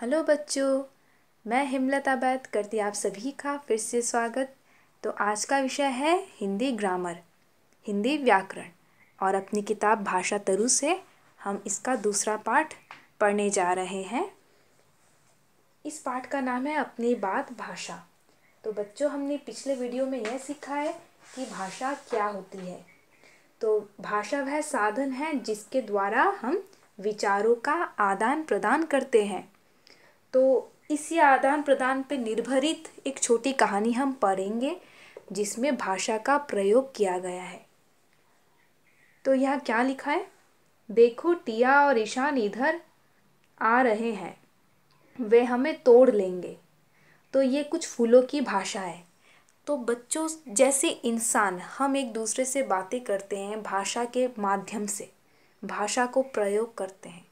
hello बच्चों मैं हिमलता बैद करती आप सभी का फिर से स्वागत तो आज का विषय है हिंदी ग्रामर हिंदी व्याकरण और अपनी किताब भाषा तरु से हम इसका दूसरा पाठ पढ़ने जा रहे हैं इस पाठ का नाम है अपनी बात भाषा तो बच्चों हमने पिछले वीडियो में यह सीखा है कि भाषा क्या होती है तो भाषा वह साधन है जिसके द्वारा हम विचारों का आदान प्रदान करते हैं तो इसी आदान प्रदान पर निर्भरित एक छोटी कहानी हम पढ़ेंगे जिसमें भाषा का प्रयोग किया गया है तो यह क्या लिखा है देखो टिया और ईशान इधर आ रहे हैं वे हमें तोड़ लेंगे तो ये कुछ फूलों की भाषा है तो बच्चों जैसे इंसान हम एक दूसरे से बातें करते हैं भाषा के माध्यम से भाषा को प्रयोग करते हैं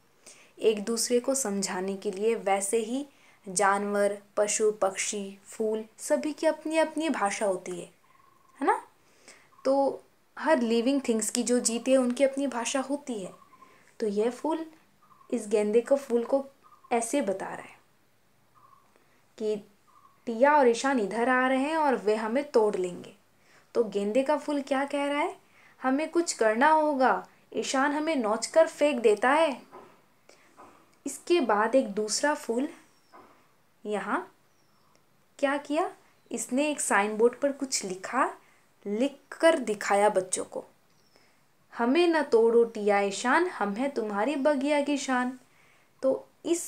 एक दूसरे को समझाने के लिए वैसे ही जानवर पशु पक्षी फूल सभी की अपनी अपनी भाषा होती है है ना तो हर लिविंग थिंग्स की जो जीते है उनकी अपनी भाषा होती है तो यह फूल इस गेंदे को फूल को ऐसे बता रहा है कि टिया और ईशान इधर आ रहे हैं और वे हमें तोड़ लेंगे तो गेंदे का फूल क्या कह रहा है हमें कुछ करना होगा ईशान हमें नोच कर फेंक देता है इसके बाद एक दूसरा फूल यहाँ क्या किया इसने एक साइन बोर्ड पर कुछ लिखा लिख कर दिखाया बच्चों को हमें न तोड़ो टिया शान हम हैं तुम्हारी बगिया की शान तो इस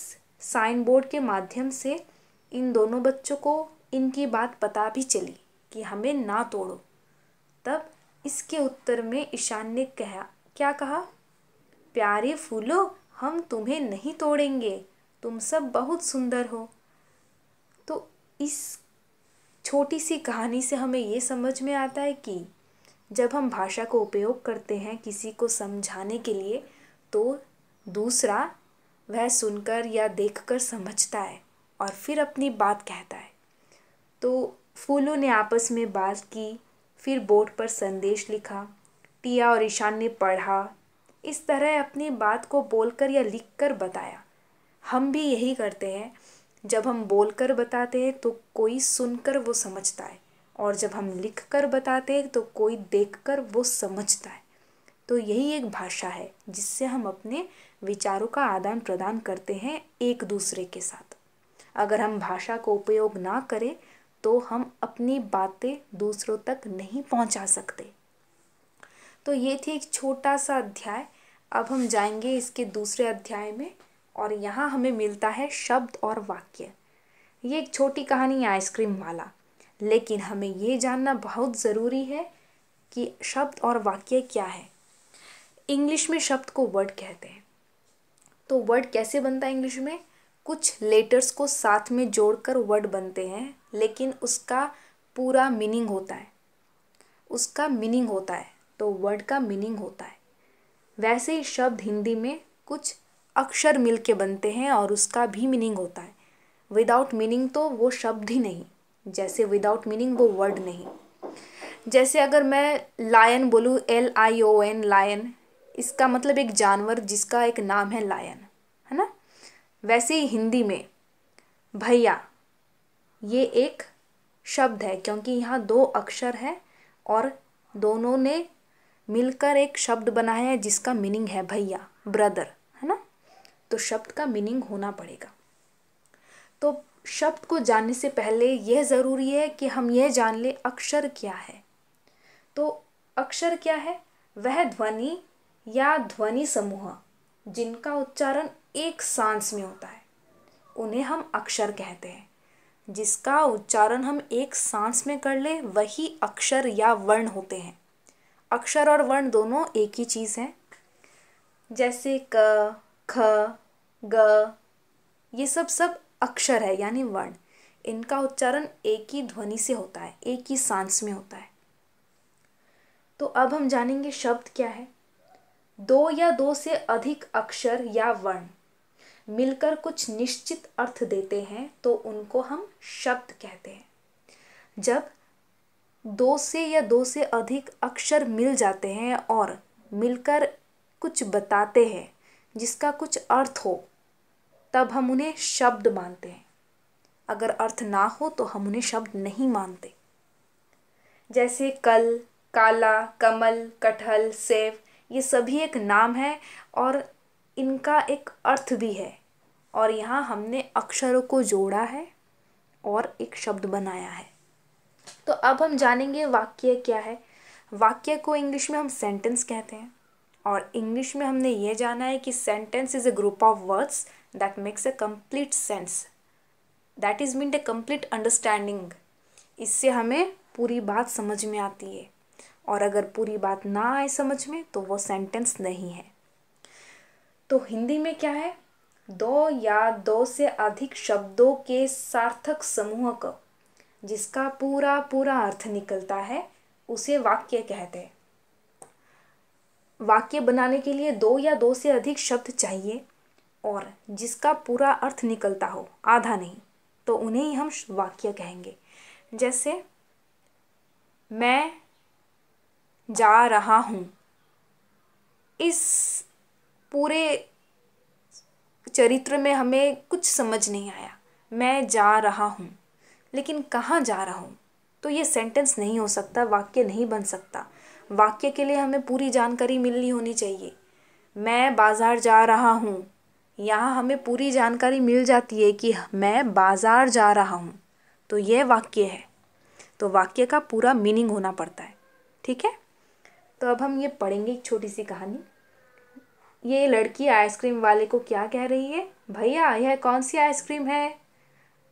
साइन बोर्ड के माध्यम से इन दोनों बच्चों को इनकी बात पता भी चली कि हमें ना तोड़ो तब इसके उत्तर में ईशान ने कहा क्या कहा प्यारे फूलो हम तुम्हें नहीं तोड़ेंगे तुम सब बहुत सुंदर हो तो इस छोटी सी कहानी से हमें ये समझ में आता है कि जब हम भाषा को उपयोग करते हैं किसी को समझाने के लिए तो दूसरा वह सुनकर या देखकर समझता है और फिर अपनी बात कहता है तो फूलों ने आपस में बात की फिर बोर्ड पर संदेश लिखा टिया और ईशान ने पढ़ा इस तरह अपनी बात को बोलकर या लिख कर बताया हम भी यही करते हैं जब हम बोल कर बताते हैं तो कोई सुनकर वो समझता है और जब हम लिख कर बताते हैं तो कोई देख कर वो समझता है तो यही एक भाषा है जिससे हम अपने विचारों का आदान प्रदान करते हैं एक दूसरे के साथ अगर हम भाषा को उपयोग ना करें तो हम अपनी बातें दूसरों तक नहीं पहुंचा सकते तो ये थी एक छोटा सा अध्याय अब हम जाएंगे इसके दूसरे अध्याय में और यहाँ हमें मिलता है शब्द और वाक्य ये एक छोटी कहानी है आइसक्रीम वाला लेकिन हमें ये जानना बहुत ज़रूरी है कि शब्द और वाक्य क्या है इंग्लिश में शब्द को वर्ड कहते हैं तो वर्ड कैसे बनता है इंग्लिश में कुछ लेटर्स को साथ में जोड़कर वर्ड बनते हैं लेकिन उसका पूरा मीनिंग होता है उसका मीनिंग होता है तो वर्ड का मीनिंग होता है वैसे ही शब्द हिंदी में कुछ अक्षर मिल के बनते हैं और उसका भी मीनिंग होता है विदाउट मीनिंग तो वो शब्द ही नहीं जैसे विदाउट मीनिंग वो वर्ड नहीं जैसे अगर मैं लायन बोलूँ L I O N lion इसका मतलब एक जानवर जिसका एक नाम है लायन है ना वैसे ही हिंदी में भैया ये एक शब्द है क्योंकि यहाँ दो अक्षर है और दोनों ने मिलकर एक शब्द बना है जिसका मीनिंग है भैया ब्रदर है ना तो शब्द का मीनिंग होना पड़ेगा तो शब्द को जानने से पहले यह ज़रूरी है कि हम यह जान ले अक्षर क्या है तो अक्षर क्या है वह ध्वनि या ध्वनि समूह जिनका उच्चारण एक सांस में होता है उन्हें हम अक्षर कहते हैं जिसका उच्चारण हम एक सांस में कर ले वही अक्षर या वर्ण होते हैं अक्षर और वर्ण दोनों एक ही चीज़ हैं जैसे क ख ग ये सब सब अक्षर है यानी वर्ण इनका उच्चारण एक ही ध्वनि से होता है एक ही सांस में होता है तो अब हम जानेंगे शब्द क्या है दो या दो से अधिक अक्षर या वर्ण मिलकर कुछ निश्चित अर्थ देते हैं तो उनको हम शब्द कहते हैं जब दो से या दो से अधिक अक्षर मिल जाते हैं और मिलकर कुछ बताते हैं जिसका कुछ अर्थ हो तब हम उन्हें शब्द मानते हैं अगर अर्थ ना हो तो हम उन्हें शब्द नहीं मानते जैसे कल काला कमल कटहल सेव ये सभी एक नाम है और इनका एक अर्थ भी है और यहाँ हमने अक्षरों को जोड़ा है और एक शब्द बनाया है तो अब हम जानेंगे वाक्य क्या है वाक्य को इंग्लिश में हम सेंटेंस कहते हैं और इंग्लिश में हमने ये जाना है कि sentence is a group of words that makes a complete sense that is mean a complete understanding इससे हमें पूरी बात समझ में आती है और अगर पूरी बात ना आए समझ में तो वो सेंटेंस नहीं है तो हिंदी में क्या है दो या दो से अधिक शब्दों के सार्थक समूह को जिसका पूरा पूरा अर्थ निकलता है उसे वाक्य कहते हैं वाक्य बनाने के लिए दो या दो से अधिक शब्द चाहिए और जिसका पूरा अर्थ निकलता हो आधा नहीं तो उन्हें ही हम वाक्य कहेंगे जैसे मैं जा रहा हूँ इस पूरे चरित्र में हमें कुछ समझ नहीं आया मैं जा रहा हूँ लेकिन कहाँ जा रहा हूँ तो ये सेंटेंस नहीं हो सकता वाक्य नहीं बन सकता वाक्य के लिए हमें पूरी जानकारी मिलनी होनी चाहिए मैं बाज़ार जा रहा हूँ यहाँ हमें पूरी जानकारी मिल जाती है कि मैं बाज़ार जा रहा हूँ तो यह वाक्य है तो वाक्य का पूरा मीनिंग होना पड़ता है ठीक है तो अब हम ये पढ़ेंगे एक छोटी सी कहानी ये लड़की आइसक्रीम वाले को क्या कह रही है भैया यह कौन सी आइसक्रीम है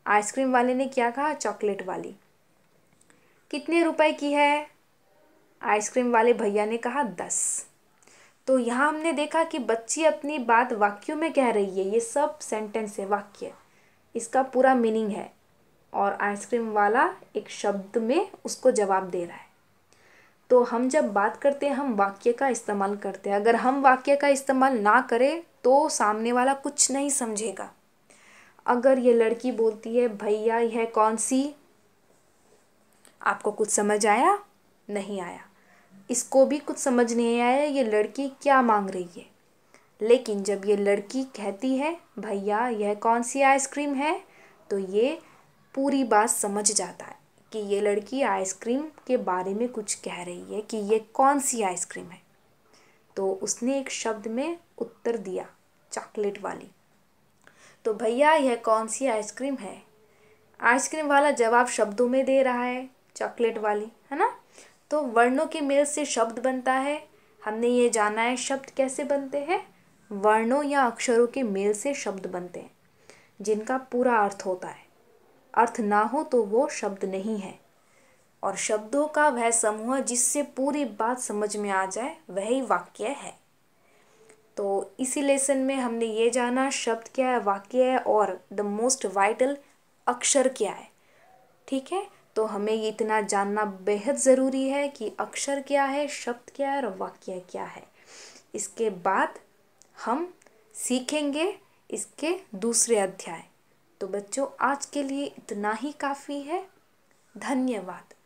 आइसक्रीम वाले ने क्या कहा चॉकलेट वाली कितने रुपए की है आइसक्रीम वाले भैया ने कहा दस तो यहाँ हमने देखा कि बच्ची अपनी बात वाक्यों में कह रही है ये सब सेंटेंस है वाक्य इसका पूरा मीनिंग है और आइसक्रीम वाला एक शब्द में उसको जवाब दे रहा है तो हम जब बात करते हैं हम वाक्य का इस्तेमाल करते हैं अगर हम वाक्य का इस्तेमाल ना करें तो सामने वाला कुछ नहीं समझेगा अगर ये लड़की बोलती है भैया यह कौन सी आपको कुछ समझ आया नहीं आया इसको भी कुछ समझ नहीं आया ये लड़की क्या मांग रही है लेकिन जब ये लड़की कहती है भैया यह कौन सी आइसक्रीम है तो ये पूरी बात समझ जाता है कि ये लड़की आइसक्रीम के बारे में कुछ कह रही है कि ये कौन सी आइसक्रीम है तो उसने एक शब्द में उत्तर दिया चॉकलेट वाली तो भैया यह कौन सी आइसक्रीम है आइसक्रीम वाला जवाब शब्दों में दे रहा है चॉकलेट वाली है ना तो वर्णों के मेल से शब्द बनता है हमने ये जाना है शब्द कैसे बनते हैं वर्णों या अक्षरों के मेल से शब्द बनते हैं जिनका पूरा अर्थ होता है अर्थ ना हो तो वो शब्द नहीं है और शब्दों का वह समूह जिससे पूरी बात समझ में आ जाए वही वाक्य है तो इसी लेसन में हमने ये जाना शब्द क्या है वाक्य है और द मोस्ट वाइटल अक्षर क्या है ठीक है तो हमें ये इतना जानना बेहद ज़रूरी है कि अक्षर क्या है शब्द क्या है और वाक्य क्या है इसके बाद हम सीखेंगे इसके दूसरे अध्याय तो बच्चों आज के लिए इतना ही काफ़ी है धन्यवाद